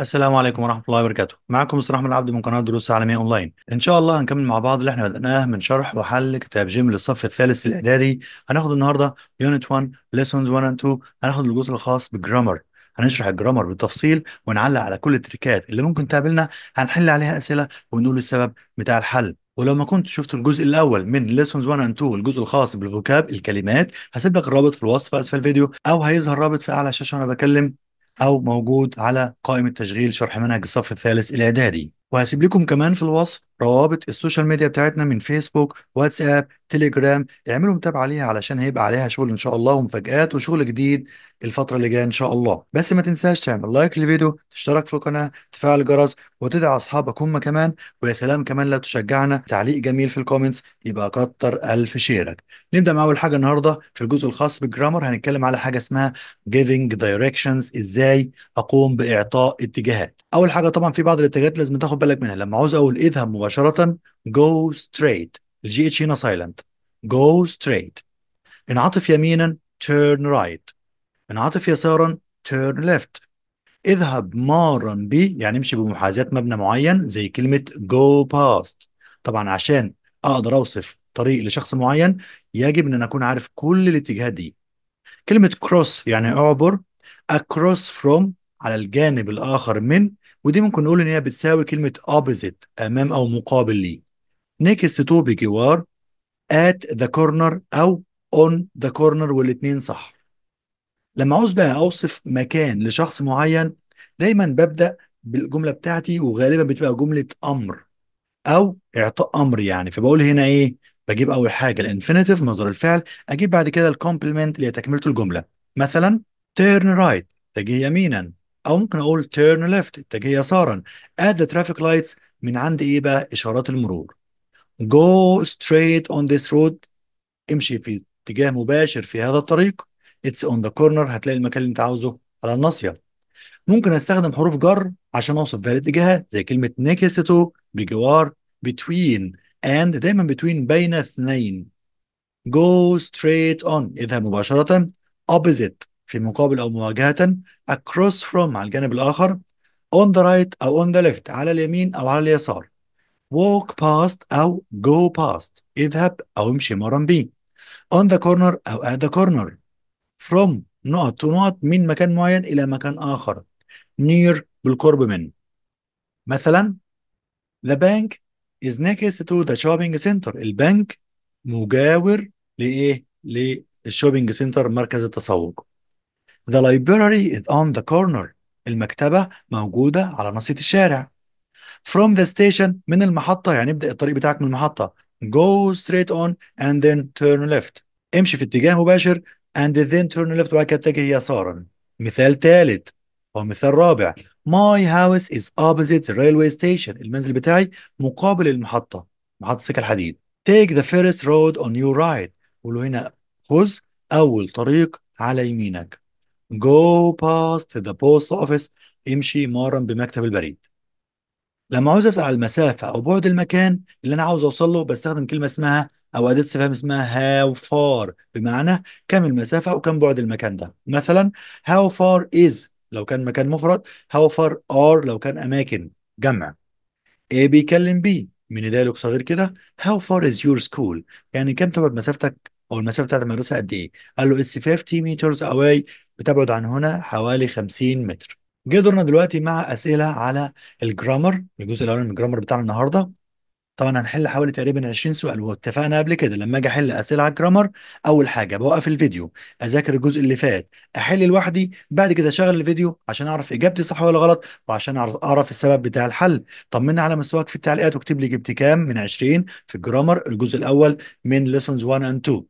السلام عليكم ورحمة الله وبركاته معكم مستر أحمد عبد من قناة دروس عالمية أونلاين إن شاء الله هنكمل مع بعض اللي احنا بدأناه من شرح وحل كتاب جيم للصف الثالث الإعدادي هناخد النهاردة يونت 1 ليسونز 1 اند 2 هناخد الجزء الخاص بالجرامر هنشرح الجرامر بالتفصيل ونعلق على كل التريكات اللي ممكن تقابلنا هنحل عليها أسئلة ونقول السبب بتاع الحل ولو ما كنت شفت الجزء الاول من ليسونز 1 اند 2 الجزء الخاص بالفوكاب الكلمات هسيب لك الرابط في الوصف اسفل الفيديو او هيظهر رابط في اعلى الشاشه وانا بكلم أو موجود على قائمة تشغيل شرح منهج الصف الثالث الإعدادي وهسيب لكم كمان في الوصف روابط السوشيال ميديا بتاعتنا من فيسبوك واتساب تليجرام اعملوا متابعه عليها علشان هيبقى عليها شغل ان شاء الله ومفاجآت وشغل جديد الفتره اللي جايه ان شاء الله بس ما تنساش تعمل لايك للفيديو تشترك في القناه تفعل الجرس وتدعي اصحابك هم كمان ويا سلام كمان لو تشجعنا تعليق جميل في الكومنتس يبقى كتر الف شيرك نبدا مع اول حاجه النهارده في الجزء الخاص بالجرامر هنتكلم على حاجه اسمها giving دايركشنز ازاي اقوم باعطاء اتجاهات اول حاجه طبعا في بعض الاتجاهات لازم تاخد بالك منها لما عاوز اقول اذهب مباشره جو ستريت الجي اتش هنا سايلنت جو ستريت انعطف يمينا تيرن رايت انعطف يسارا تيرن ليفت اذهب مارا ب يعني امشي بمحاذاة مبنى معين زي كلمة جو باست طبعا عشان اقدر اوصف طريق لشخص معين يجب ان انا اكون عارف كل الاتجاهات دي كلمة كروس يعني اعبر اكروس فروم على الجانب الاخر من ودي ممكن نقول ان هي بتساوي كلمة opposite امام او مقابل ليه نيكست تو بجوار ات ذا كورنر او اون ذا كورنر والاثنين صح لما عاوز بقى اوصف مكان لشخص معين دايما ببدا بالجمله بتاعتي وغالبا بتبقى جمله امر او اعطاء امر يعني فبقول هنا ايه بجيب اول حاجه الانفينيتيف مصدر الفعل اجيب بعد كده الكومبلمنت اللي هي تكمله الجمله مثلا تيرن رايت اتجه يمينا او ممكن اقول تيرن ليفت اتجه يسارا اد the traffic lights من عند ايه بقى اشارات المرور go straight on this road امشي في اتجاه مباشر في هذا الطريق it's on the corner هتلاقي المكان اللي انت عاوزه على الناصيه ممكن استخدم حروف جر عشان اوصف فيها الاتجاهات زي كلمه نكستو بجوار between and دايما between بين اثنين go straight on اذهب مباشره opposite في مقابل او مواجهه across from على الجانب الاخر on the right او on the left على اليمين او على اليسار walk past أو go past اذهب أو امشي مرا به on the corner أو at the corner from نقط to نقط من مكان معين إلى مكان آخر near بالقرب من مثلا the bank is next to the shopping center البنك مجاور لإيه؟ للشوبينج سنتر مركز التسوق The library is on the corner المكتبة موجودة على نصية الشارع from the station من المحطة يعني ابدأ الطريق بتاعك من المحطة go straight on and then turn left امشي في اتجاه مباشر and then turn left وبعد كده اتجه يسارا مثال ثالث أو مثال رابع my house is opposite the railway station المنزل بتاعي مقابل المحطة محطة سكة الحديد take the first road on your right قولوا هنا خذ أول طريق على يمينك go past the post office امشي مارا بمكتب البريد لما عاوز اسال على المسافه او بعد المكان اللي انا عاوز اوصل له بستخدم كلمه اسمها او اداه استفهام اسمها هاو فار بمعنى كم المسافه وكم بعد المكان ده مثلا هاو فار از لو كان مكان مفرد هاو فار ار لو كان اماكن جمع ايه بيكلم بي من ذلك صغير كده هاو فار از يور سكول يعني كم تبعد مسافتك او المسافه بتاعت المدرسه قد ايه قال له اتس 50 meters away بتبعد عن هنا حوالي 50 متر جه دورنا دلوقتي مع اسئله على الجرامر الجزء الاولاني من الجرامر بتاعنا النهارده طبعا هنحل حوالي تقريبا 20 سؤال واتفقنا قبل كده لما اجي احل اسئله على الجرامر اول حاجه بوقف الفيديو اذاكر الجزء اللي فات احل لوحدي بعد كده اشغل الفيديو عشان اعرف اجابتي صح ولا غلط وعشان اعرف السبب بتاع الحل طمنا على مستواك في التعليقات واكتب لي جبت كام من 20 في الجرامر الجزء الاول من ليسونز 1 اند 2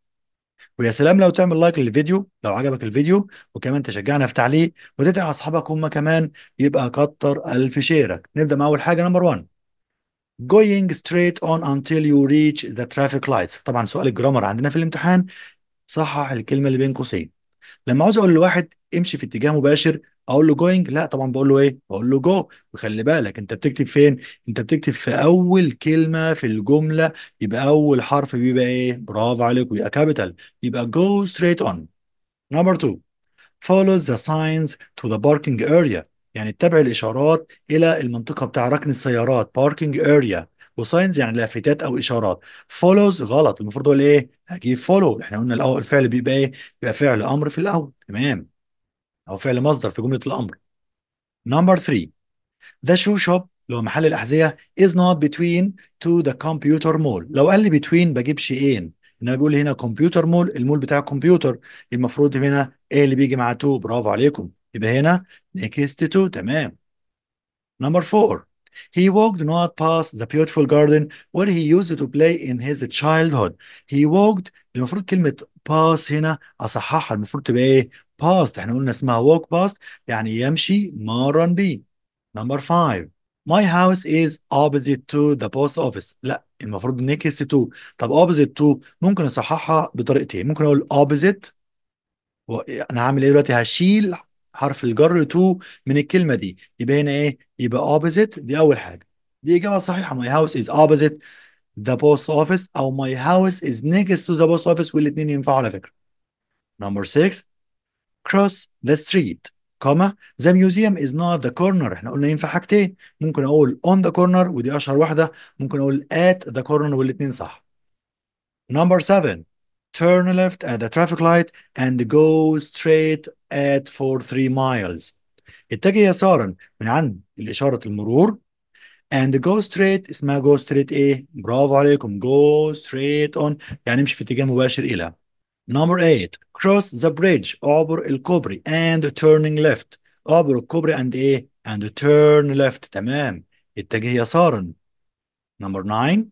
ويا سلام لو تعمل لايك للفيديو لو عجبك الفيديو وكمان تشجعنا في تعليق وتدعي اصحابك هم كمان يبقى كتر الف شيرك نبدا مع اول حاجه نمبر 1 going straight on until you reach the traffic lights طبعا سؤال الجرامر عندنا في الامتحان صحح الكلمه اللي بين قوسين لما عاوز اقول لواحد امشي في اتجاه مباشر اقول له جوينج لا طبعا بقول له ايه بقول له جو وخلي بالك انت بتكتب فين انت بتكتب في اول كلمه في الجمله يبقى اول حرف بيبقى ايه برافو عليك ويبقى كابيتال يبقى جو ستريت اون نمبر 2 follows the signs to the parking area يعني اتبع الاشارات الى المنطقه بتاع ركن السيارات باركينج اريا وساينز يعني لافتات او اشارات فولوز غلط المفروض اقول ايه هجيب فولو احنا قلنا الاول الفعل بيبقى ايه بيبقى فعل امر في الاول تمام او فعل مصدر في جمله الامر نمبر 3 ذا شو شوب اللي هو محل الاحذيه از نوت بتوين تو ذا كمبيوتر مول لو قال لي بتوين بجيب شيئين انما بيقول هنا كمبيوتر مول المول بتاع الكمبيوتر المفروض هنا ايه اللي بيجي مع تو برافو عليكم يبقى هنا نيكست تو تمام نمبر 4 He walked not past the beautiful garden where he used to play in his childhood. He walked المفروض كلمة باس هنا أصححها المفروض تبقى إيه؟ باست إحنا قلنا اسمها walk past يعني يمشي مارا بي. Number five My house is opposite to the post office. لا المفروض نكس to. طب opposite to ممكن أصححها بطريقتين ممكن أقول opposite و... أنا هعمل إيه دلوقتي هشيل حرف الجر to من الكلمة دي يبقى هنا إيه يبقى opposite دي أول حاجة دي إجابة صحيحة my house is opposite the post office أو my house is next to the post office والاتنين ينفعوا على فكرة number six cross the street كما the museum is not the corner احنا قلنا ينفع حاجتين ممكن اقول on the corner ودي اشهر واحده ممكن اقول at the corner والاثنين صح number seven turn left at the traffic light and go straight at for three miles اتجه يسارا من عند الإشارة المرور and go straight اسمها go straight ايه برافو عليكم go straight on يعني امشي في اتجاه مباشر الى number 8 cross the bridge اعبر الكوبري and turning left اعبر الكوبري and ايه and turn left تمام اتجه يسارا number 9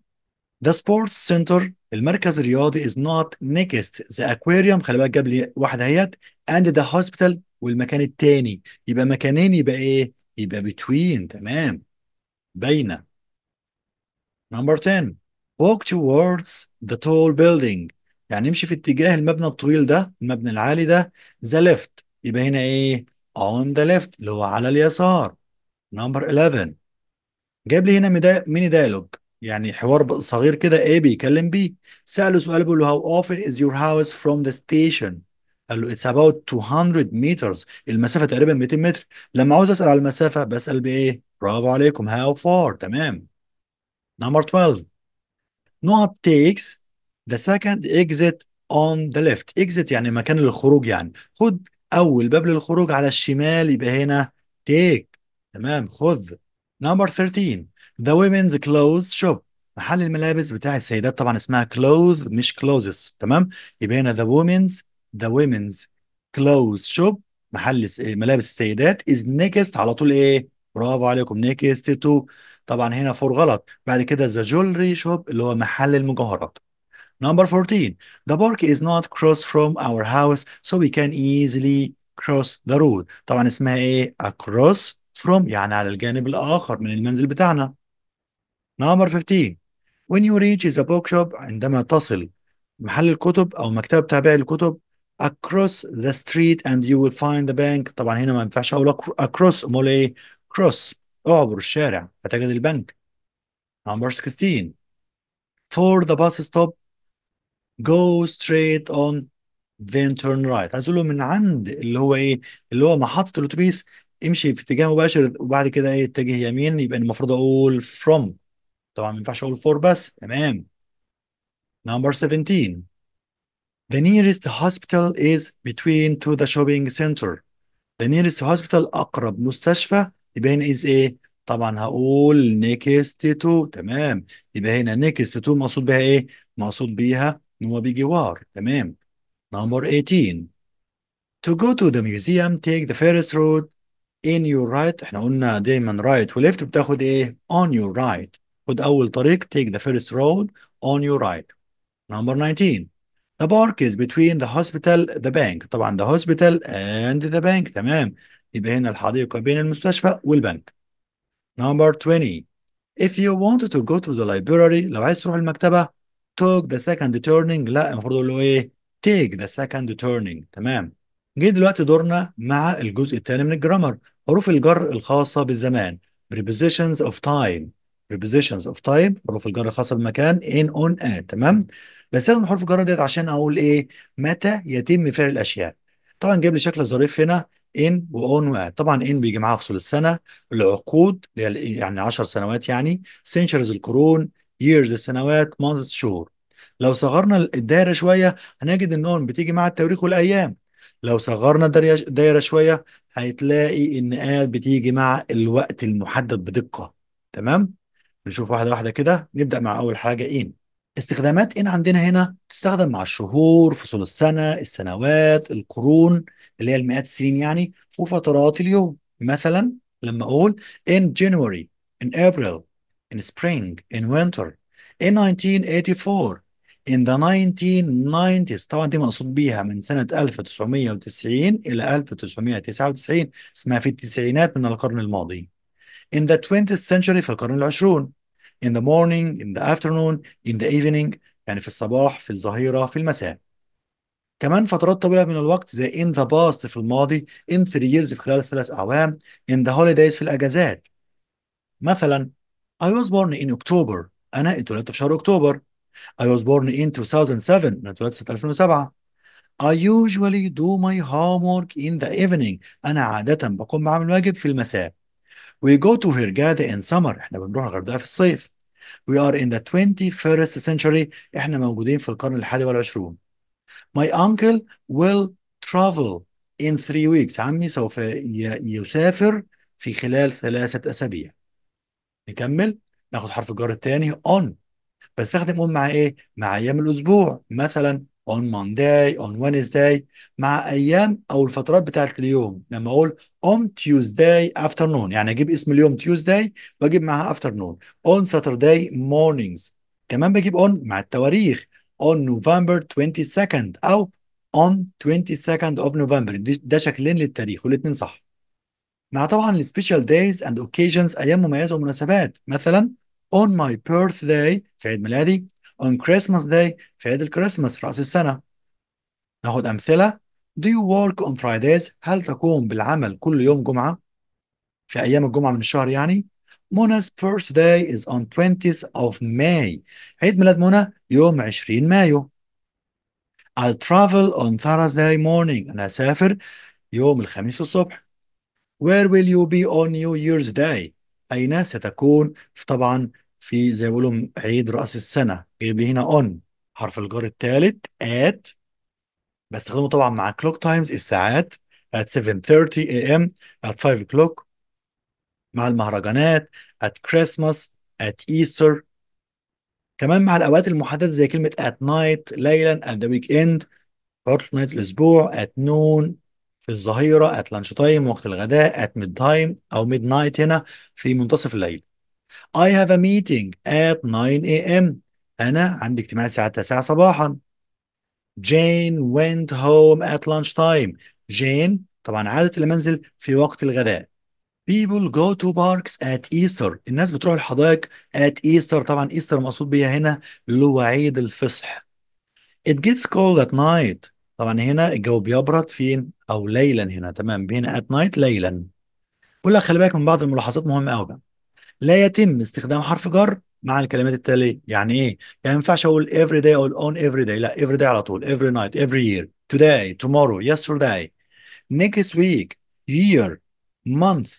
the sports center المركز الرياضي is not next the aquarium خلي بالك جاب لي واحده اهيت and the hospital والمكان التاني يبقى مكانين يبقى ايه يبقى between تمام بين number 10 walk towards the tall building يعني امشي في اتجاه المبنى الطويل ده المبنى العالي ده the left يبقى هنا ايه on the left اللي هو على اليسار number 11 جاب لي هنا ميني دايلوج يعني حوار صغير كده ايه بيكلم بيه سأله سؤال بيقول له how often is your house from the station قال له اتس اباوت 200 مترز المسافه تقريبا 200 متر لما عاوز اسال على المسافه بسال بايه برافو عليكم هاو فار تمام نمبر 12 نقط تيكس ذا سكند اكزيت اون ذا ليفت اكزيت يعني مكان الخروج يعني خد اول باب للخروج على الشمال يبقى هنا تيك تمام خذ نمبر 13 ذا ويمنز كلوز شوب محل الملابس بتاع السيدات طبعا اسمها كلوز مش كلوزز تمام يبقى هنا ذا وومنز ذا ويمنز كلوز شوب محل آه، ملابس السيدات از نيكست على طول ايه برافو عليكم نيكست تو طبعا هنا فور غلط بعد كده ذا جولري شوب اللي هو محل المجوهرات Number 14 The park is not cross from our house so we can easily cross the road طبعا اسمها ايه across from يعني على الجانب الآخر من المنزل بتاعنا Number 15 When you reach the bookshop عندما تصل محل الكتب أو مكتبة بتاع بيع الكتب across the street and you will find the bank طبعا هنا ما ينفعش اقول across امال ايه cross اعبر الشارع هتجد البنك number 16 for the bus stop go straight on then turn right عايز له من عند اللي هو ايه اللي هو محطة الاتوبيس امشي في اتجاه مباشر وبعد كده ايه اتجه يمين يبقى المفروض اقول from طبعا ما ينفعش اقول for بس تمام number 17 the nearest hospital is between to the shopping center. The nearest hospital أقرب مستشفى يبقى هنا is a. طبعا هقول nearest to تمام يبقى هنا nearest to مقصود بها إيه؟ مقصود بيها إن هو بجوار تمام. Number 18 To go to the museum take the first road in your right احنا قلنا دايما right وليفت بتاخد ايه on your right خد اول طريق take the first road on your right number 19 The park is between the hospital the bank طبعا the hospital and the bank تمام يبقى هنا الحديقة بين المستشفى والبنك Number 20 If you want to go to the library لو عايز تروح المكتبة took the second turning لا المفروض اقول له ايه take the second turning تمام جه دلوقتي دورنا مع الجزء الثاني من الجرامر حروف الجر الخاصة بالزمان prepositions of time prepositions of time حروف الجر الخاصة بالمكان in on at تمام بستخدم حروف الجر ديت عشان اقول ايه متى يتم فعل الاشياء طبعا جايب لي شكل ظريف هنا ان واون وات طبعا ان بيجي معاها فصول السنه العقود إيه، يعني 10 سنوات يعني سنشرز القرون ييرز السنوات مانث شهور لو صغرنا الدايره شويه هنجد ان اون بتيجي مع التواريخ والايام لو صغرنا الدايره شويه هتلاقي ان اد بتيجي مع الوقت المحدد بدقه تمام نشوف واحده واحده كده نبدا مع اول حاجه ان استخدامات ان عندنا هنا تستخدم مع الشهور فصول السنه السنوات القرون اللي هي المئات السنين يعني وفترات اليوم مثلا لما اقول in January in April in spring in winter in 1984 in the 1990s طبعا دي مقصود بيها من سنة 1990 إلى 1999 اسمها في التسعينات من القرن الماضي in the 20th century في القرن العشرون in the morning in the afternoon in the evening يعني في الصباح في الظهيرة في المساء كمان فترات طويلة من الوقت زي in the past في الماضي in three years في خلال ثلاث أعوام in the holidays في الأجازات مثلا I was born in October أنا اتولدت في شهر أكتوبر I was born in 2007 أنا اتولدت سنة 2007 I usually do my homework in the evening أنا عادة بقوم بعمل واجب في المساء We go to Hurghada in summer احنا بنروح الغردقة في الصيف. We are in the 21st century احنا موجودين في القرن ال21. My uncle will travel in three weeks عمي سوف يسافر في خلال ثلاثة أسابيع. نكمل ناخد حرف الجر الثاني on بستخدم on مع ايه؟ مع ايام الاسبوع مثلا on Monday on Wednesday مع ايام او الفترات بتاعت اليوم لما اقول on Tuesday afternoon يعني اجيب اسم اليوم Tuesday واجيب معها afternoon on Saturday mornings كمان بجيب on مع التواريخ on November 22nd او on 22nd of November ده شكلين للتاريخ والاثنين صح مع طبعا السبيشال دايز اند occasions ايام مميزه ومناسبات مثلا on my birthday في عيد ميلادي on Christmas day في عيد الكريسماس رأس السنة ناخد أمثلة Do you work on Fridays هل تقوم بالعمل كل يوم جمعة في أيام الجمعة من الشهر يعني Mona's birthday is on 20th of May عيد ميلاد منى يوم 20 مايو I'll travel on Thursday morning أنا أسافر يوم الخميس الصبح Where will you be on New Year's Day أين ستكون طبعا في زي ما بيقولوا عيد رأس السنة جايب لي هنا on حرف الجر الثالث at بستخدمه طبعا مع clock times الساعات at 7:30 a.m. at 5 o'clock مع المهرجانات at Christmas at Easter كمان مع الأوقات المحددة زي كلمة at night ليلا at the weekend عطلة نهاية الأسبوع at noon في الظهيرة at lunch time وقت الغداء at mid time أو midnight هنا في منتصف الليل I have a meeting at 9 a.m. أنا عندي اجتماع الساعة 9 صباحا جين went home at lunch time جين طبعا عادت إلى في وقت الغداء People go to parks at Easter الناس بتروح الحدائق at Easter طبعا Easter مقصود بيها هنا اللي هو عيد الفصح It gets cold at night طبعا هنا الجو بيبرد فين أو ليلا هنا تمام هنا at night ليلا بقول لك خلي بالك من بعض الملاحظات مهمة قوي بقى لا يتم استخدام حرف جر مع الكلمات التاليه يعني ايه يعني ما ينفعش اقول every day اقول on every day لا every day على طول every night every year today tomorrow yesterday next week year month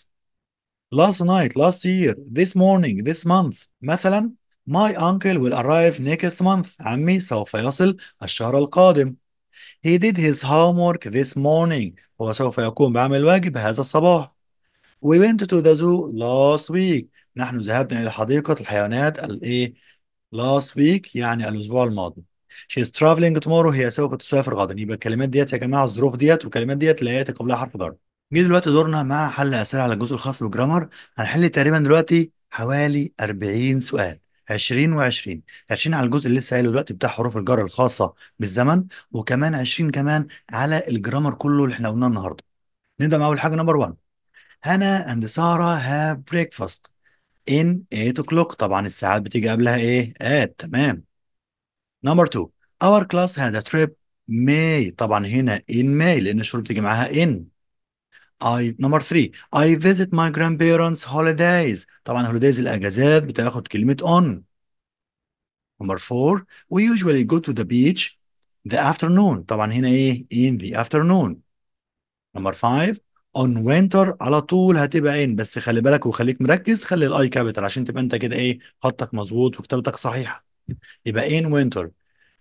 last night last year this morning this month مثلا my uncle will arrive next month عمي سوف يصل الشهر القادم He did his homework this morning. هو سوف يقوم بعمل واجب هذا الصباح. We went to the zoo last week. نحن ذهبنا إلى حديقة الحيوانات الإيه last week يعني الأسبوع الماضي she is traveling tomorrow هي سوف تسافر غدا يبقى الكلمات ديت يا جماعة الظروف ديت والكلمات ديت لا يأتي قبلها حرف جر جه دلوقتي دورنا مع حل أسئلة على الجزء الخاص بالجرامر هنحل تقريبا دلوقتي حوالي 40 سؤال 20 و20 20 على الجزء اللي لسه قايله دلوقتي بتاع حروف الجر الخاصة بالزمن وكمان 20 كمان على الجرامر كله اللي احنا قلناه النهارده نبدأ مع أول حاجة نمبر 1 هنا اند سارة هاف بريكفاست in 8 o'clock طبعا الساعات بتيجي قبلها ايه at تمام نمبر 2 our class had a trip May طبعا هنا in May لأن الشهور بتيجي معاها in I number 3 I visit my grandparents holidays طبعا holidays الأجازات بتاخد كلمة on نمبر 4 we usually go to the beach the afternoon طبعا هنا ايه in the afternoon number 5 اون وينتر على طول هتبقى ان بس خلي بالك وخليك مركز خلي الاي كابيتال عشان تبقى انت كده ايه خطك مظبوط وكتابتك صحيحه يبقى ان وينتر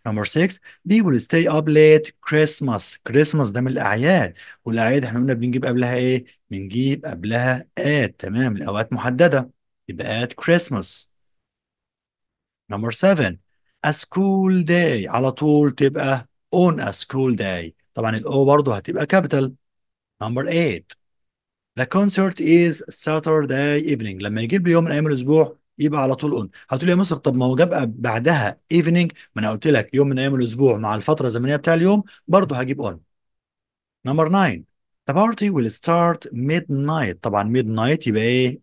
نمبر 6 بيبول ستي اب ليت كريسماس كريسماس ده من الأعياد والأعياد احنا قلنا بنجيب قبلها إيه؟ بنجيب قبلها آت تمام الأوقات محددة يبقى ات كريسماس نمبر 7 a school day على طول تبقى on a school day طبعا الأو برضه هتبقى كابيتال Number 8 The concert is Saturday evening لما يجيب لي يوم من ايام الاسبوع يبقى على طول اون هتقول لي يا مصر طب ما هو جاب بعدها ايفنينج ما انا قلت لك يوم من ايام الاسبوع مع الفتره الزمنيه بتاع اليوم برضه هجيب اون نمبر 9 The party will start midnight طبعا midnight يبقى ايه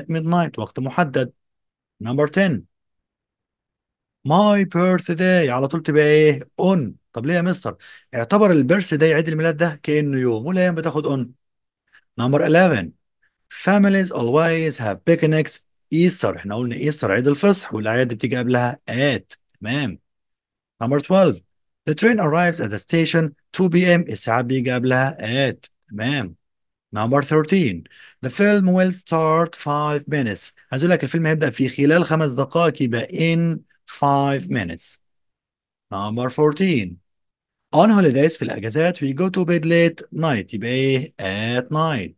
at midnight وقت محدد نمبر 10 My birthday على طول تبقى ايه on طب ليه يا مستر اعتبر البيرث داي عيد الميلاد ده كأنه يوم والأيام بتاخد أون نمبر 11 families always have picnics ايستر احنا قلنا ايستر عيد الفصح والاعياد بتيجي قبلها ات تمام نمبر 12 the train arrives at the station 2 p.m. الساعه بيجي قبلها ات تمام نمبر 13 the film will start 5 minutes عايز اقول لك الفيلم هيبدا في خلال خمس دقائق يبقى in 5 minutes نمبر 14 On holidays في الأجازات we go to bed late night يبقى إيه at night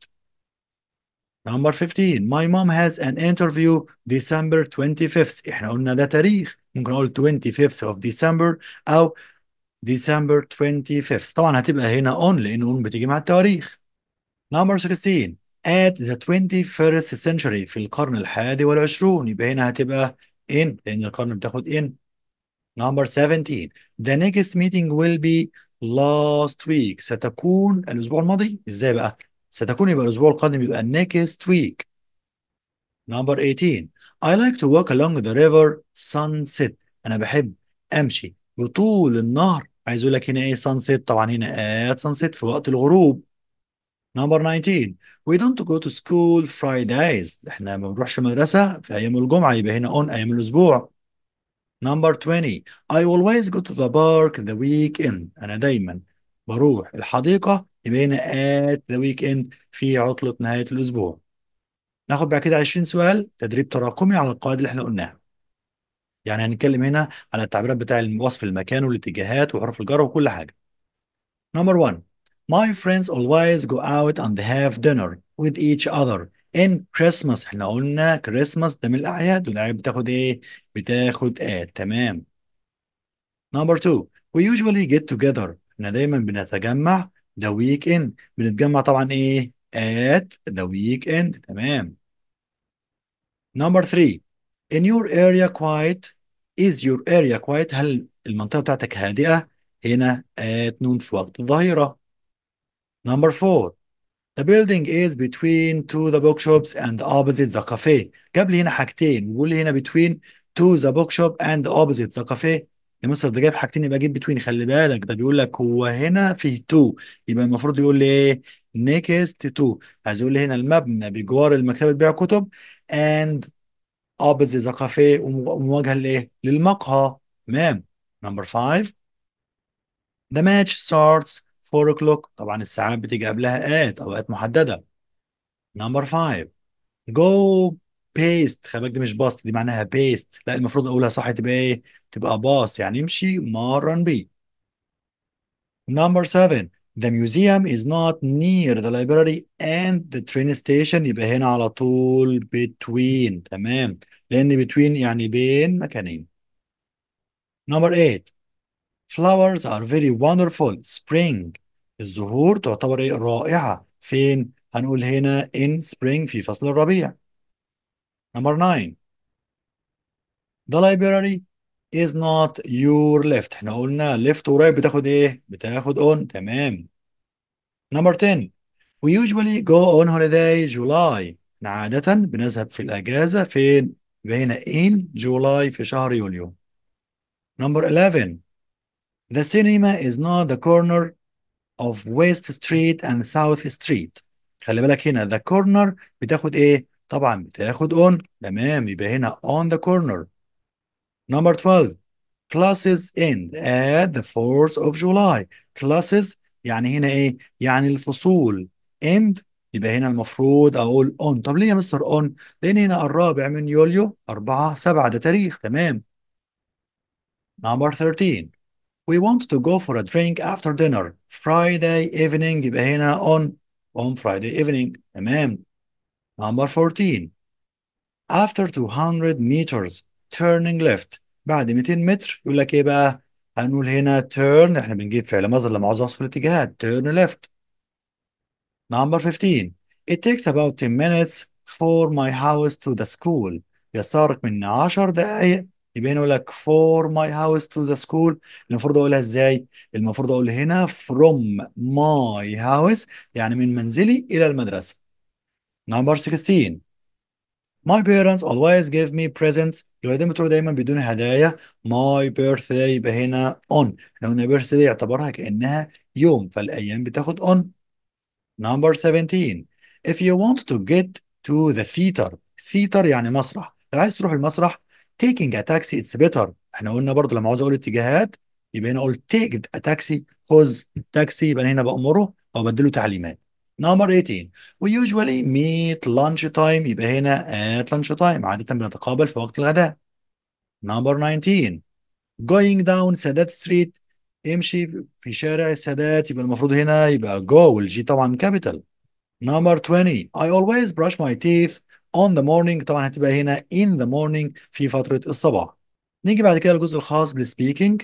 Number 15 My mom has an interview December 25th إحنا قلنا ده تاريخ ممكن أقول 25th of December أو December 25th طبعا هتبقى هنا on لأن on بتيجي مع التواريخ Number 16 at the 21st century في القرن الحادي والعشرون يبقى هنا هتبقى in لأن القرن بتاخد in Number 17 The next meeting will be last week ستكون الأسبوع الماضي إزاي بقى؟ ستكون يبقى الأسبوع القادم يبقى next week Number 18 I like to walk along the river sunset أنا بحب أمشي بطول النهر عايز أقول لك هنا إيه sunset طبعا هنا at sunset في وقت الغروب Number 19 We don't go to school Fridays احنا ما بنروحش مدرسة في أيام الجمعة يبقى هنا on أيام الأسبوع نمبر 20 I always go to the park the weekend أنا دايما بروح الحديقة يبقى هنا at the weekend في عطلة نهاية الأسبوع ناخد بعد كده 20 سؤال تدريب تراكمي على القواعد اللي احنا قلناها يعني هنتكلم هنا على التعبيرات بتاع وصف المكان والاتجاهات وحروف الجر وكل حاجة نمبر 1 My friends always go out and have dinner with each other ان كريسماس احنا قلنا كريسماس ده من الاعياد والاعياد بتاخد ايه بتاخد ايه تمام نمبر 2 وي usually جيت توجذر احنا دايما بنتجمع ذا ويك اند بنتجمع طبعا ايه ات ذا ويك اند تمام نمبر 3 ان يور اريا كوايت از يور اريا كوايت هل المنطقة بتاعتك هادئة هنا ات نون في وقت الظهيرة نمبر 4 The building is between to the bookshops and opposite the cafe. جاب لي هنا حاجتين وبيقول لي هنا between to the bookshop and opposite the cafe. يا مستر ده جايب حاجتين يبقى جيب between خلي بالك ده بيقول لك هو هنا في تو يبقى المفروض يقول لي ايه؟ next to عايز يقول لي هنا المبنى بجوار المكتبة بيع كتب and opposite the cafe ومواجهة لايه؟ للمقهى. تمام. Number five. The match starts 4 o'clock طبعا الساعات بتيجي قبلها ات اوقات محدده نمبر 5 جو بيست خلي بالك دي مش باست دي معناها بيست لا المفروض اقولها صح تبقى ايه تبقى باص يعني امشي مرن بي نمبر 7 The museum is not near the library and the train station يبقى هنا على طول between تمام لأن between يعني بين مكانين. Number 8 flowers are very wonderful spring الزهور تعتبر ايه رائعة فين هنقول هنا in spring في فصل الربيع number 9 the library is not your left احنا قلنا left right بتاخد ايه بتاخد on تمام number 10 we usually go on holiday July احنا عادة بنذهب في الأجازة فين يبقى هنا in July في شهر يوليو number 11 The cinema is not the corner of West Street and South Street. خلي بالك هنا the corner بتاخد ايه؟ طبعا بتاخد on تمام يبقى هنا on the corner. Number 12 classes end at the 4th of July. classes يعني هنا ايه؟ يعني الفصول end يبقى هنا المفروض اقول on طب ليه يا مستر on؟ لان هنا الرابع من يوليو 4 7 ده تاريخ تمام. Number 13 we want to go for a drink after dinner Friday evening يبقى هنا on on Friday evening Amen. number 14 after 200 meters turning left بعد 200 متر يقول لك ايه بقى هنقول هنا turn احنا بنجيب فعل مصدر لما عاوز اوصف الاتجاهات turn left number 15 it takes about 10 minutes for my house to the school يستغرق من 10 دقايق يبين يقول لك فور ماي هاوس تو ذا سكول المفروض اقولها ازاي المفروض اقول هنا فروم ماي هاوس يعني من منزلي الى المدرسه نمبر 16 My parents always give me presents الوالدين بتوعي دايما بدون هدايا my birthday يبقى هنا on احنا قلنا birthday يعتبرها كأنها يوم فالأيام بتاخد on number 17 if you want to get to the theater theater يعني مسرح لو عايز تروح المسرح taking a taxi it's better احنا قلنا برضو لما عاوز اقول اتجاهات يبقى هنا اقول take a taxi خذ تاكسي يبقى هنا بأمره أو بديله تعليمات نمبر 18 we usually meet lunch time يبقى هنا at lunch time عادة بنتقابل في وقت الغداء نمبر 19 going down سادات ستريت امشي في شارع السادات يبقى المفروض هنا يبقى go والجي طبعا كابيتال نمبر 20 I always brush my teeth on the morning طبعا هتبقى هنا in the morning في فترة الصباح نيجي بعد كده الجزء الخاص بالسبيكينج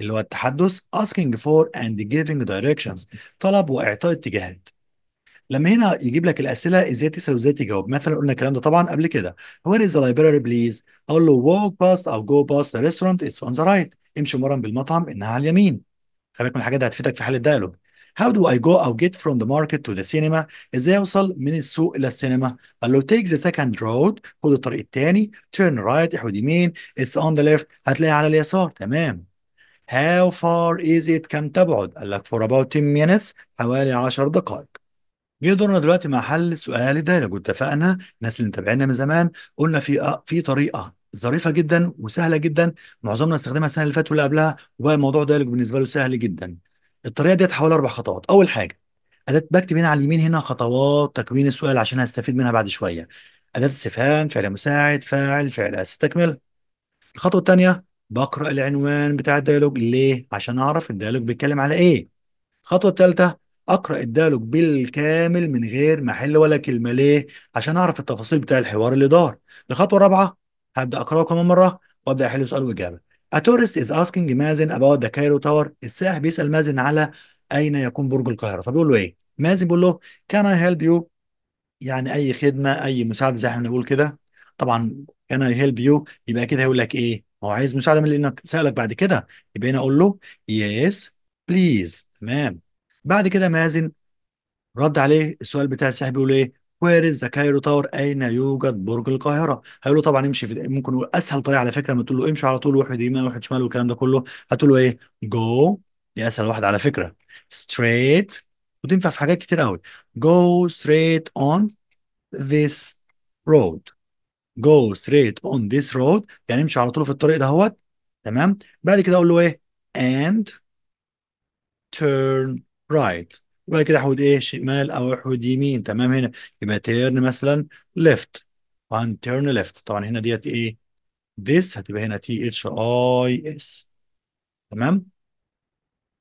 اللي هو التحدث asking for and giving directions طلب وإعطاء اتجاهات لما هنا يجيب لك الأسئلة إزاي تسأل وإزاي تجاوب مثلا قلنا الكلام ده طبعا قبل كده where is the library please أقول له walk past أو go past the restaurant it's on the right امشي مرن بالمطعم إنها على اليمين خلي بالك من الحاجات دي هتفيدك في حل الديالوج How do I go or get from the market to the cinema ازاي اوصل من السوق الى السينما قال له take the second road خد الطريق الثاني turn right احود يمين it's on the left هتلاقي على اليسار تمام How far is it كم تبعد قال لك for about 10 minutes حوالي 10 دقائق جه دورنا دلوقتي مع حل سؤال دارج واتفقنا الناس اللي متابعينا من زمان قلنا في في طريقه ظريفه جدا وسهله جدا معظمنا استخدمها السنه اللي فاتت واللي قبلها وبقى الموضوع دارج بالنسبه له سهل جدا الطريقه ديت حوالي اربع خطوات اول حاجه اداه بكتب هنا على اليمين هنا خطوات تكوين السؤال عشان هستفيد منها بعد شويه اداه استفهام فعل مساعد فاعل فعل اساسي تكمله الخطوه الثانيه بقرا العنوان بتاع الديالوج ليه عشان اعرف الديالوج بيتكلم على ايه الخطوه الثالثه اقرا الديالوج بالكامل من غير ما احل ولا كلمه ليه عشان اعرف التفاصيل بتاع الحوار اللي دار الخطوه الرابعه هبدا اقراه كمان مره وابدا احل سؤال واجابه A tourist is asking Mazen about the Cairo Tower. السائح بيسأل مازن على أين يكون برج القاهرة فبيقول له إيه؟ مازن بيقول له can I help you يعني أي خدمة أي مساعدة زي احنا بنقول كده طبعا can I help you يبقى كده هيقول لك إيه؟ هو عايز مساعدة من لأنك سألك بعد كده يبقى هنا أقول له yes please تمام بعد كده مازن رد عليه السؤال بتاع السائح بيقول إيه؟ وير ذا كايرو تاور اين يوجد برج القاهره هيقول له طبعا امشي في ممكن نقول اسهل طريقه على فكره لما تقول له امشي على طول واحد يمين واحد شمال والكلام ده كله هتقول له ايه جو دي اسهل واحده على فكره straight وتنفع في حاجات كتير قوي go straight on this road go straight on this road يعني امشي على طول في الطريق دهوت تمام بعد كده اقول له ايه and turn right وبعد كده احود ايه شمال او احود يمين تمام هنا يبقى تيرن مثلا ليفت وان تيرن ليفت طبعا هنا ديت ايه ديس هتبقى هنا تي اتش اي اس تمام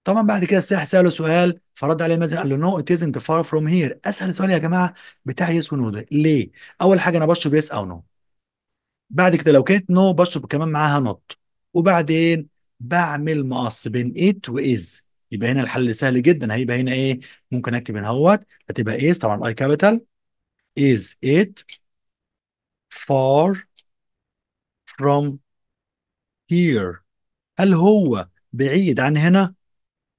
طبعا بعد كده السائح ساله سؤال فرد عليه مازن قال له نو ات ازنت فار فروم هير اسهل سؤال يا جماعه بتاع يس ونو ده ليه؟ اول حاجه انا بشرب يس او نو بعد كده لو كانت نو بشرب كمان معاها نوت وبعدين بعمل مقص بين ات واز يبقى هنا الحل سهل جدا هيبقى هنا ايه ممكن اكتب هنا اهوت هتبقى ايز طبعا الاي كابيتال is it far from here هل هو بعيد عن هنا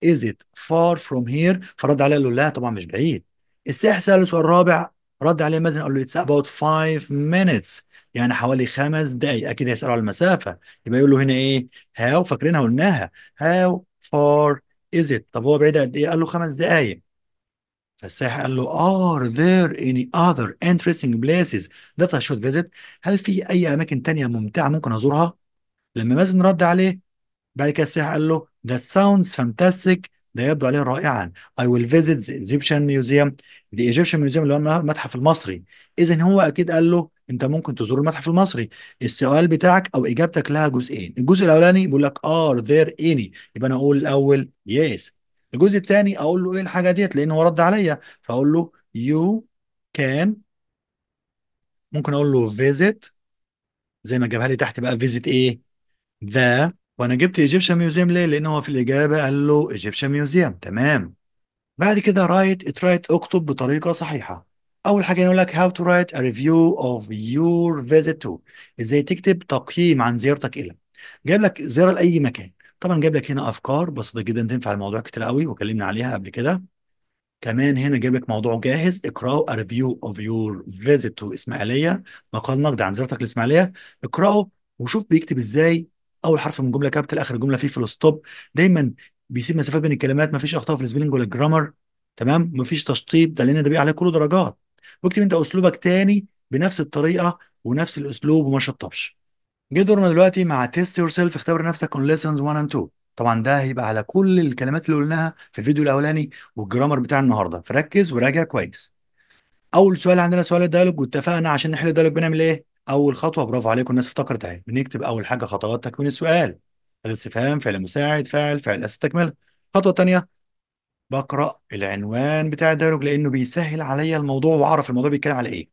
is it far from here فرد عليه قال له لا طبعا مش بعيد السائح سال السؤال الرابع رد عليه مازن قال له اتس اباوت 5 minutes يعني حوالي خمس دقايق اكيد هيسالوا على المسافة يبقى يقول له هنا ايه هاو فاكرينها قلناها هاو فار is it طب هو بعيد قد ايه قال له خمس دقايق فالسائح قال له are there any other interesting places that I should visit هل في اي اماكن تانية ممتعة ممكن ازورها لما مازن رد عليه بعد كده السائح قال له that sounds fantastic ده يبدو عليه رائعا I will visit the Egyptian Museum the Egyptian Museum اللي هو المتحف المصري إذا هو أكيد قال له أنت ممكن تزور المتحف المصري السؤال بتاعك أو إجابتك لها جزئين الجزء الأولاني بيقول لك are there any يبقى أنا أقول الأول yes الجزء الثاني أقول له إيه الحاجة ديت لأن هو رد عليا فأقول له you can ممكن أقول له visit زي ما جابها لي تحت بقى visit إيه the وانا جبت ايجيبشن ميوزيوم ليه لان هو في الاجابه قال له ايجيبشن ميوزيوم تمام بعد كده رايت اترايت اكتب بطريقه صحيحه اول حاجه يقول لك هاو تو رايت ا ريفيو اوف يور فيزيت تو ازاي تكتب تقييم عن زيارتك الى جايب لك زياره لاي مكان طبعا جايب لك هنا افكار بسيطه جدا تنفع الموضوع كتير قوي وكلمنا عليها قبل كده كمان هنا جايب لك موضوع جاهز اقراه ا ريفيو اوف يور فيزيت تو اسماعيليه مقال نقد عن زيارتك لاسماعيليه اقراه وشوف بيكتب ازاي اول حرف من جمله كابيتال اخر جمله فيه فول ستوب دايما بيسيب مسافات بين الكلمات ما فيش اخطاء في السبيلنج ولا الجرامر تمام ما فيش تشطيب ده لان ده بيبقى عليه كله درجات واكتب انت اسلوبك تاني بنفس الطريقه ونفس الاسلوب وما شطبش جه دورنا دلوقتي مع تيست يور سيلف اختبر نفسك اون ليسنز 1 اند 2 طبعا ده هيبقى على كل الكلمات اللي قلناها في الفيديو الاولاني والجرامر بتاع النهارده فركز وراجع كويس اول سؤال عندنا سؤال الديالوج واتفقنا عشان نحل الديالوج بنعمل ايه اول خطوه برافو عليكم الناس افتكرت اهي بنكتب اول حاجه خطوات تكوين السؤال اداه استفهام فعل مساعد فاعل فعل اساس تكمله الخطوه الثانيه بقرا العنوان بتاع الديالوج لانه بيسهل عليا الموضوع واعرف الموضوع بيتكلم على ايه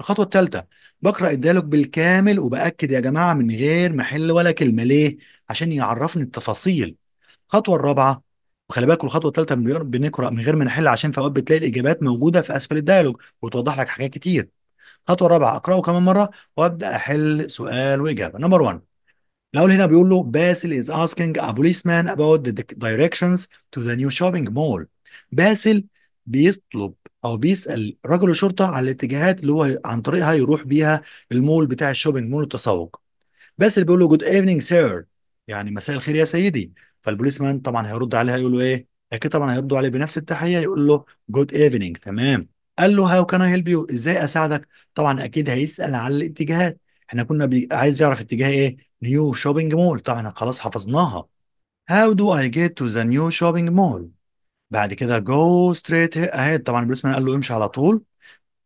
الخطوه الثالثه بقرا الديالوج بالكامل وباكد يا جماعه من غير محل ولا كلمه ليه عشان يعرفني التفاصيل الخطوه الرابعه وخلي بالكوا الخطوه الثالثه بنقرا من غير ما نحل عشان في اوقات بتلاقي الاجابات موجوده في اسفل الديالوج وتوضح لك حاجات كتير الخطوه الرابعه اقراه كمان مره وابدا احل سؤال واجابه نمبر 1 الاول هنا بيقول له باسل از asking ا policeman اباوت ذا دايركشنز تو ذا نيو شوبينج مول باسل بيطلب او بيسال رجل الشرطه على الاتجاهات اللي هو عن طريقها يروح بيها المول بتاع الشوبينج مول التسوق باسل بيقول له جود ايفنينج سير يعني مساء الخير يا سيدي فالبوليسمان طبعا هيرد عليها يقول له ايه اكيد طبعا هيردوا عليه بنفس التحيه يقول له جود ايفنينج تمام قال له هاو كان هيلب يو ازاي اساعدك طبعا اكيد هيسال على الاتجاهات احنا كنا بي... عايز يعرف اتجاه ايه نيو شوبينج مول طبعا خلاص حفظناها هاو دو اي جيت تو ذا نيو شوبينج مول بعد كده جو ستريت اهيد طبعا البوليسمان قال له امشي على طول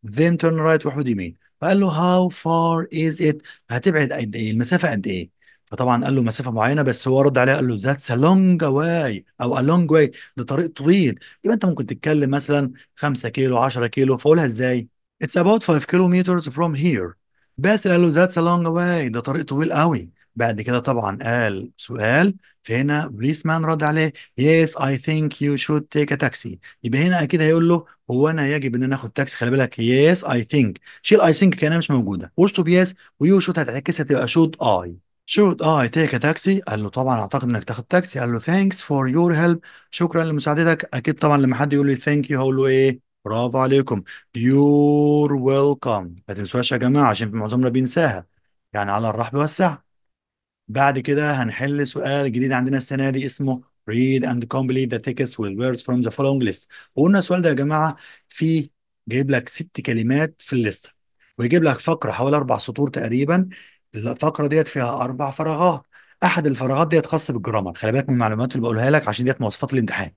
then turn right وحد يمين فقال له how far is it هتبعد قد ايه المسافه قد ايه فطبعا قال له مسافه معينه بس هو رد عليها قال له ذاتس ا لونج واي او ا لونج واي ده طريق طويل يبقى انت ممكن تتكلم مثلا 5 كيلو 10 كيلو فقولها ازاي؟ اتس ابوت 5 كيلومترز فروم هير باسل قال له ذاتس ا لونج واي ده طريق طويل قوي بعد كده طبعا قال سؤال فهنا بليس مان رد عليه يس اي ثينك يو شود تيك ا تاكسي يبقى هنا اكيد هيقول له هو انا يجب ان انا اخد تاكسي خلي بالك يس اي ثينك شيل اي ثينك كانها مش موجوده وش تو بيس ويو شود هتعكسها تبقى شود اي should I take a taxi قال له طبعا اعتقد انك تاخد تاكسي قال له thanks for your help شكرا لمساعدتك اكيد طبعا لما حد يقول لي thank you هقول له ايه برافو عليكم يور ويلكم ما تنسوهاش يا جماعه عشان في معظمنا بينساها يعني على الرحب والسعه بعد كده هنحل سؤال جديد عندنا السنه دي اسمه read and complete the text with words from the following list وقلنا السؤال ده يا جماعه فيه جايب لك ست كلمات في الليسته ويجيب لك فقره حوالي اربع سطور تقريبا الفقره ديت فيها اربع فراغات احد الفراغات ديت خاصه بالجرامر خلي بالك من المعلومات اللي بقولها لك عشان ديت مواصفات الامتحان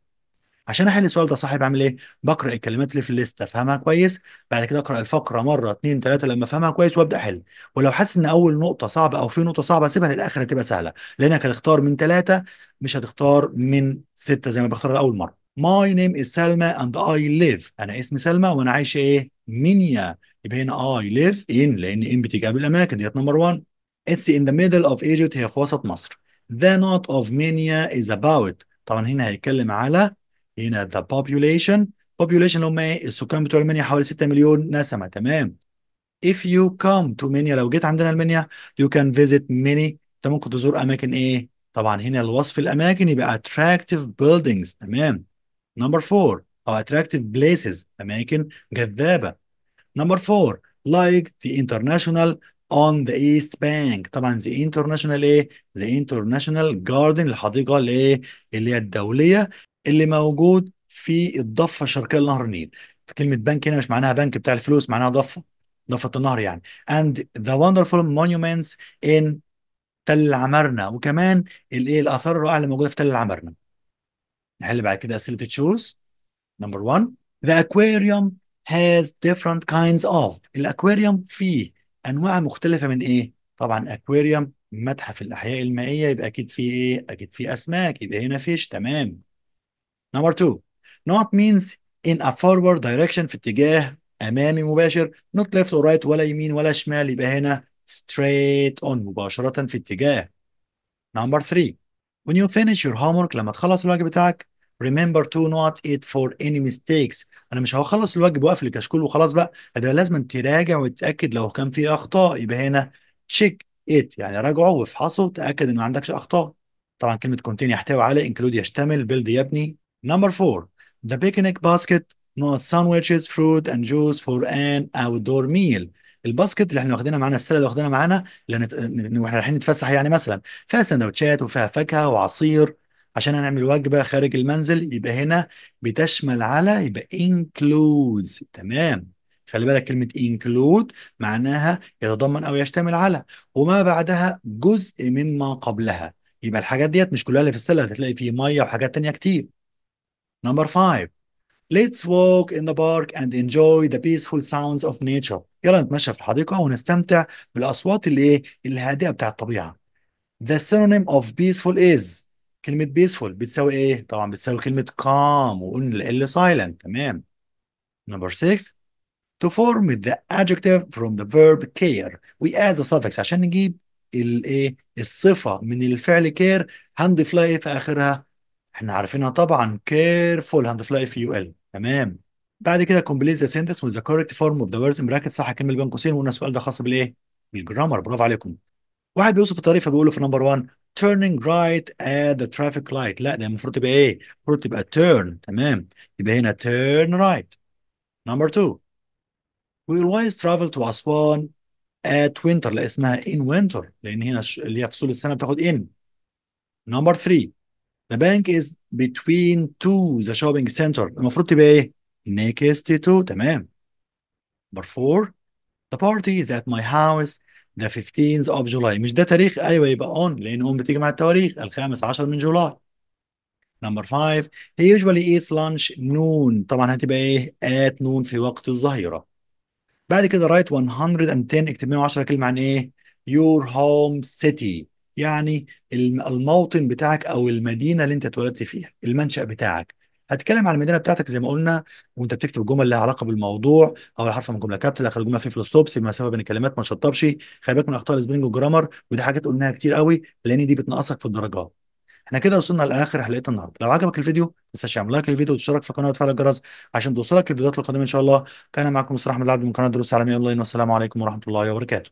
عشان احل السؤال ده صاحب اعمل ايه بقرا الكلمات اللي في الليست افهمها كويس بعد كده اقرا الفقره مره اتنين تلاته لما افهمها كويس وابدا احل ولو حاسس ان اول نقطه صعبه او في نقطه صعبه سيبها للاخر هتبقى سهله لانك هتختار من تلاته مش هتختار من سته زي ما بختار اول مره My name is Salma and I live. أنا اسمي سلمى وأنا عايش إيه؟ مينيا يبقى هنا اي ليف ان لان ان بتيجي قبل الاماكن ديت نمبر 1 اتس ان ذا ميدل اوف ايجيبت هي في وسط مصر ذا نوت اوف مينيا از اباوت طبعا هنا هيتكلم على هنا ذا بوبيوليشن بوبيوليشن اللي هم ايه السكان بتوع المنيا حوالي 6 مليون نسمه تمام if you come to منيا لو جيت عندنا المنيا you can visit many انت ممكن تزور اماكن ايه طبعا هنا الوصف الاماكن يبقى attractive buildings تمام نمبر 4 او attractive places اماكن جذابه نمبر 4 like the international on the east bank طبعا the international ايه the international garden الحديقه اللي ايه اللي هي الدوليه اللي موجود في الضفه الشرقيه لنهر النيل كلمه بنك هنا مش معناها بنك بتاع الفلوس معناها ضفه ضفه النهر يعني and the wonderful monuments in تل عمارنه وكمان الايه الاثار الرائعه اللي موجوده في تل عمارنه نحل بعد كده اسئله تشوز Number one, the aquarium has different kinds of. الأكواريوم فيه أنواع مختلفة من إيه؟ طبعا أكواريوم متحف الأحياء المائية يبقى أكيد فيه إيه؟ أكيد فيه أسماك يبقى هنا فيش تمام. Number two, not means in a forward direction في اتجاه أمامي مباشر not left or right ولا يمين ولا شمال يبقى هنا straight on مباشرة في اتجاه. Number three, when you finish your homework لما تخلص الواجب بتاعك remember to not eat for any mistakes انا مش هخلص الواجب واقفل الكشكول وخلاص بقى ده لازم تراجع وتتاكد لو كان في اخطاء يبقى هنا تشيك ات يعني راجعه وافحصه وتاكد ان ما عندكش اخطاء طبعا كلمه كونتين يحتوي على انكلود يشتمل بيلد يبني نمبر 4 بيكنيك باسكت نوت ساندويتشز فروت اند جوز فور ان اوت دور ميل الباسكت اللي احنا واخدينها معانا السله اللي واخدينها معانا اللي احنا رايحين نتفسح يعني مثلا فيها سندوتشات وفيها فاكهه وعصير عشان هنعمل وجبه خارج المنزل يبقى هنا بتشمل على يبقى includes تمام خلي بالك كلمة include معناها يتضمن أو يشتمل على وما بعدها جزء مما قبلها يبقى الحاجات ديت مش كلها اللي في السلة هتلاقي فيه مية وحاجات تانية كتير نمبر 5 Let's walk in the park and enjoy the peaceful sounds of nature. يلا نتمشى في الحديقة ونستمتع بالأصوات اللي إيه؟ الهادئة بتاع الطبيعة. The synonym of peaceful is كلمة بيسفول بتساوي ايه؟ طبعا بتساوي كلمة calm وقلنا ال silent تمام. Number 6 to form the adjective from the verb care we add the suffix عشان نجيب الايه الصفة من الفعل care هنضيف لها ايه في اخرها؟ احنا عارفينها طبعا careful هنضيف لها اف يو ال تمام. بعد كده complete the sentence with the correct form of the words in brackets صح كلمة بين قوسين وقلنا السؤال ده خاص بالايه؟ بالجرامر برافو عليكم. واحد بيوصف الطريق فبيقول له في نمبر 1 turning right at the traffic light لا ده المفروض تبقى ايه المفروض تبقى turn تمام يبقى هنا turn right number two we always travel to Aswan at winter لا اسمها in winter لان هنا اللي هي فصول السنه بتاخد in number three the bank is between two the shopping center المفروض تبقى ايه next to two تمام number four the party is at my house ذا 15 اوف جولاي مش ده تاريخ ايوه يبقى اون لان اون بتيجي مع التواريخ الخامس عشر من جولاي نمبر 5 هي usually eats lunch noon طبعا هتبقى ايه at noon في وقت الظهيره بعد كده رايت 110 اكتب 110 كلمه عن ايه your home city يعني الموطن بتاعك او المدينه اللي انت اتولدت فيها المنشأ بتاعك هتتكلم عن المدينه بتاعتك زي ما قلنا وانت بتكتب جمل لها علاقه بالموضوع او حرف من جمله كابتل اخر جمله فيه فلوستوبس ستوب سيب مسافه بين الكلمات ما تشطبش خلي بالك من اخطاء السبرينج والجرامر ودي حاجات قلناها كتير قوي لان دي بتنقصك في الدرجات احنا كده وصلنا لاخر حلقه النهارده لو عجبك الفيديو ما تنساش تعمل لايك للفيديو وتشترك في القناه وتفعل الجرس عشان توصلك الفيديوهات القادمه ان شاء الله كان معكم مصطفى احمد العبد من قناه دروس عالميه اونلاين والسلام عليكم ورحمه الله وبركاته